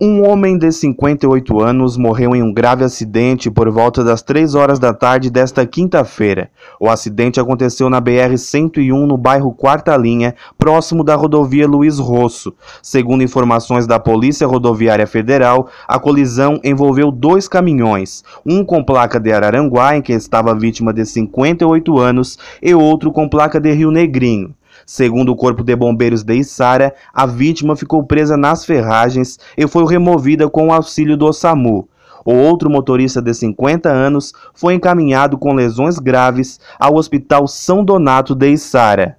Um homem de 58 anos morreu em um grave acidente por volta das 3 horas da tarde desta quinta-feira. O acidente aconteceu na BR-101, no bairro Quarta Linha, próximo da rodovia Luiz Rosso. Segundo informações da Polícia Rodoviária Federal, a colisão envolveu dois caminhões, um com placa de Araranguá, em que estava a vítima de 58 anos, e outro com placa de Rio Negrinho. Segundo o Corpo de Bombeiros de Içara, a vítima ficou presa nas ferragens e foi removida com o auxílio do SAMU. O outro motorista de 50 anos foi encaminhado com lesões graves ao Hospital São Donato de Içara.